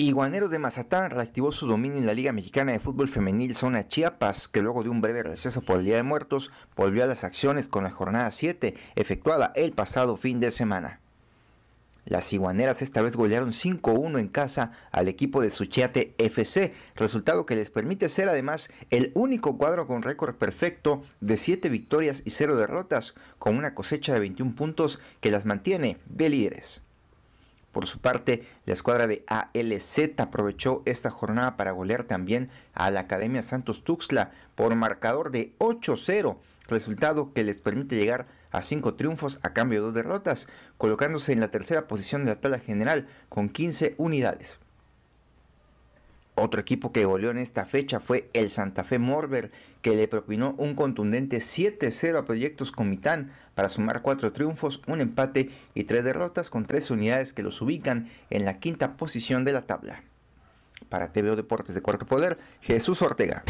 Iguaneros de Mazatán reactivó su dominio en la Liga Mexicana de Fútbol Femenil Zona Chiapas, que luego de un breve receso por el Día de Muertos volvió a las acciones con la jornada 7, efectuada el pasado fin de semana. Las iguaneras esta vez golearon 5-1 en casa al equipo de Suchiate FC, resultado que les permite ser además el único cuadro con récord perfecto de 7 victorias y 0 derrotas, con una cosecha de 21 puntos que las mantiene de líderes. Por su parte, la escuadra de ALZ aprovechó esta jornada para golear también a la Academia Santos Tuxtla por marcador de 8-0, resultado que les permite llegar a 5 triunfos a cambio de 2 derrotas, colocándose en la tercera posición de la tabla general con 15 unidades. Otro equipo que goleó en esta fecha fue el Santa Fe Morber, que le propinó un contundente 7-0 a Proyectos Comitán para sumar cuatro triunfos, un empate y tres derrotas con tres unidades que los ubican en la quinta posición de la tabla. Para TVO Deportes de Cuarto Poder, Jesús Ortega.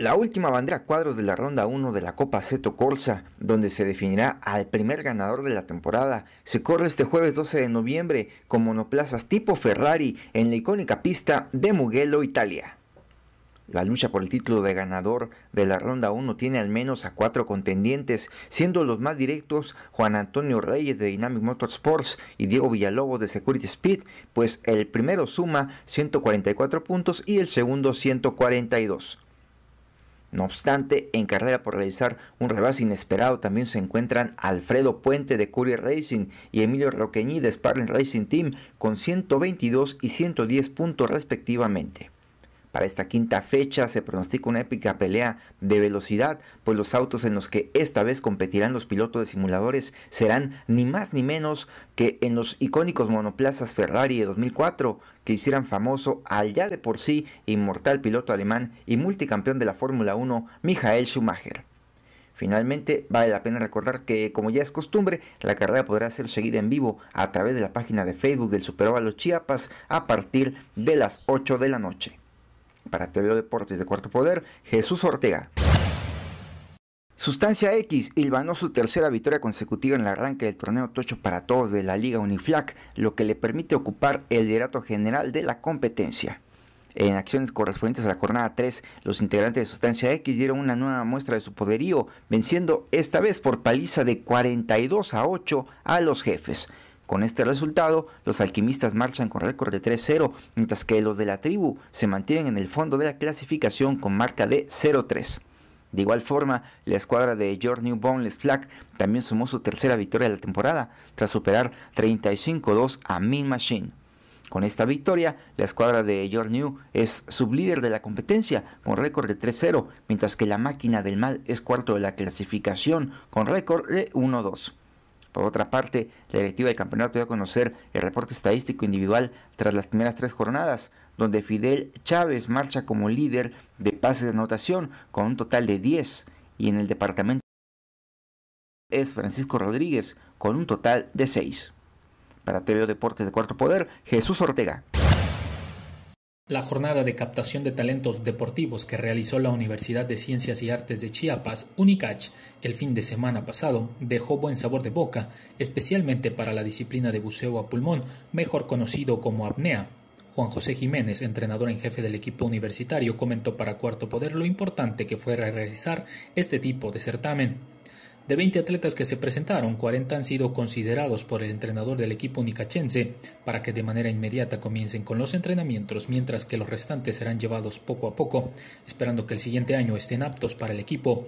La última bandera cuadros de la ronda 1 de la Copa Seto Corsa, donde se definirá al primer ganador de la temporada, se corre este jueves 12 de noviembre con monoplazas tipo Ferrari en la icónica pista de Mugello, Italia. La lucha por el título de ganador de la ronda 1 tiene al menos a cuatro contendientes, siendo los más directos Juan Antonio Reyes de Dynamic Motorsports y Diego Villalobos de Security Speed, pues el primero suma 144 puntos y el segundo 142. No obstante, en carrera por realizar un rebase inesperado también se encuentran Alfredo Puente de Courier Racing y Emilio Roqueñi de Spartan Racing Team con 122 y 110 puntos respectivamente. Para esta quinta fecha se pronostica una épica pelea de velocidad, pues los autos en los que esta vez competirán los pilotos de simuladores serán ni más ni menos que en los icónicos monoplazas Ferrari de 2004, que hicieran famoso al ya de por sí inmortal piloto alemán y multicampeón de la Fórmula 1, Michael Schumacher. Finalmente, vale la pena recordar que, como ya es costumbre, la carrera podrá ser seguida en vivo a través de la página de Facebook del Superóvalo Chiapas a partir de las 8 de la noche. Para TV Deportes de Cuarto Poder, Jesús Ortega. Sustancia X ilvanó su tercera victoria consecutiva en el arranque del torneo Tocho para Todos de la Liga Uniflac, lo que le permite ocupar el liderato general de la competencia. En acciones correspondientes a la jornada 3, los integrantes de Sustancia X dieron una nueva muestra de su poderío, venciendo esta vez por paliza de 42 a 8 a los jefes. Con este resultado, los alquimistas marchan con récord de 3-0, mientras que los de la tribu se mantienen en el fondo de la clasificación con marca de 0-3. De igual forma, la escuadra de George New boundless Flag también sumó su tercera victoria de la temporada, tras superar 35-2 a Min Machine. Con esta victoria, la escuadra de George New es sublíder de la competencia con récord de 3-0, mientras que la máquina del mal es cuarto de la clasificación con récord de 1-2. Por otra parte, la directiva del campeonato dio a conocer el reporte estadístico individual tras las primeras tres jornadas, donde Fidel Chávez marcha como líder de pases de anotación con un total de 10 y en el departamento es Francisco Rodríguez con un total de 6. Para TVO Deportes de Cuarto Poder, Jesús Ortega. La jornada de captación de talentos deportivos que realizó la Universidad de Ciencias y Artes de Chiapas, UNICACH, el fin de semana pasado, dejó buen sabor de boca, especialmente para la disciplina de buceo a pulmón, mejor conocido como apnea. Juan José Jiménez, entrenador en jefe del equipo universitario, comentó para Cuarto Poder lo importante que fue realizar este tipo de certamen. De 20 atletas que se presentaron, 40 han sido considerados por el entrenador del equipo unicachense para que de manera inmediata comiencen con los entrenamientos, mientras que los restantes serán llevados poco a poco, esperando que el siguiente año estén aptos para el equipo.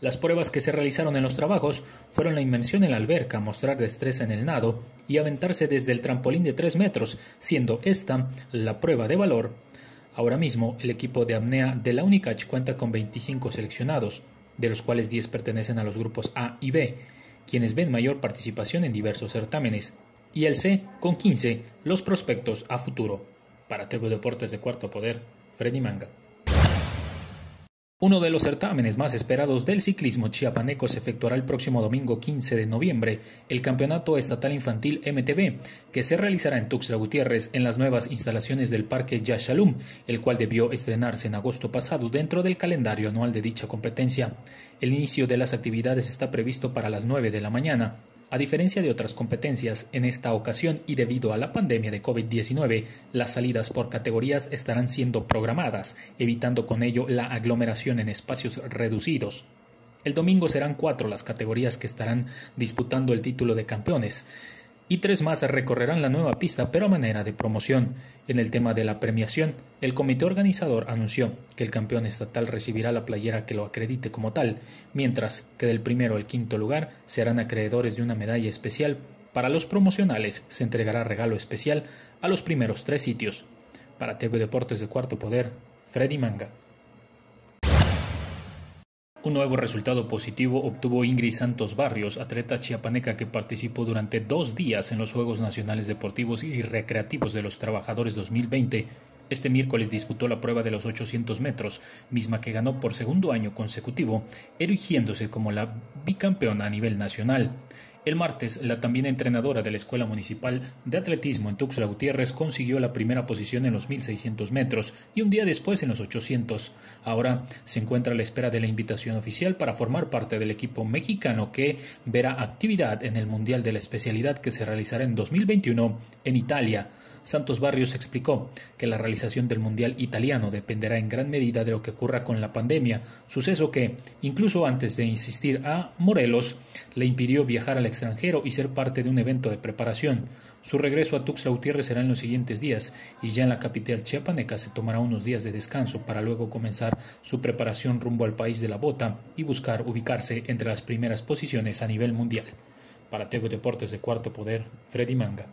Las pruebas que se realizaron en los trabajos fueron la inmersión en la alberca, mostrar destreza en el nado y aventarse desde el trampolín de 3 metros, siendo esta la prueba de valor. Ahora mismo, el equipo de apnea de la UNICACH cuenta con 25 seleccionados, de los cuales 10 pertenecen a los grupos A y B, quienes ven mayor participación en diversos certámenes, y el C, con 15, los prospectos a futuro. Para TV Deportes de Cuarto Poder, Freddy Manga. Uno de los certámenes más esperados del ciclismo chiapaneco se efectuará el próximo domingo 15 de noviembre, el Campeonato Estatal Infantil MTB, que se realizará en Tuxtla Gutiérrez en las nuevas instalaciones del Parque Yashalum, el cual debió estrenarse en agosto pasado dentro del calendario anual de dicha competencia. El inicio de las actividades está previsto para las 9 de la mañana. A diferencia de otras competencias, en esta ocasión y debido a la pandemia de COVID-19, las salidas por categorías estarán siendo programadas, evitando con ello la aglomeración en espacios reducidos. El domingo serán cuatro las categorías que estarán disputando el título de campeones y tres más recorrerán la nueva pista pero a manera de promoción. En el tema de la premiación, el comité organizador anunció que el campeón estatal recibirá la playera que lo acredite como tal, mientras que del primero al quinto lugar serán acreedores de una medalla especial. Para los promocionales se entregará regalo especial a los primeros tres sitios. Para TV Deportes de Cuarto Poder, Freddy Manga. Un nuevo resultado positivo obtuvo Ingrid Santos Barrios, atleta chiapaneca que participó durante dos días en los Juegos Nacionales Deportivos y Recreativos de los Trabajadores 2020. Este miércoles disputó la prueba de los 800 metros, misma que ganó por segundo año consecutivo, erigiéndose como la bicampeona a nivel nacional. El martes, la también entrenadora de la Escuela Municipal de Atletismo en Tuxtla Gutiérrez consiguió la primera posición en los 1600 metros y un día después en los 800. Ahora se encuentra a la espera de la invitación oficial para formar parte del equipo mexicano que verá actividad en el Mundial de la especialidad que se realizará en 2021 en Italia. Santos Barrios explicó que la realización del Mundial italiano dependerá en gran medida de lo que ocurra con la pandemia, suceso que, incluso antes de insistir a Morelos, le impidió viajar a la extranjero y ser parte de un evento de preparación. Su regreso a Tuxtla Gutiérrez será en los siguientes días y ya en la capital chiapaneca se tomará unos días de descanso para luego comenzar su preparación rumbo al país de la bota y buscar ubicarse entre las primeras posiciones a nivel mundial. Para Tego Deportes de Cuarto Poder, Freddy Manga.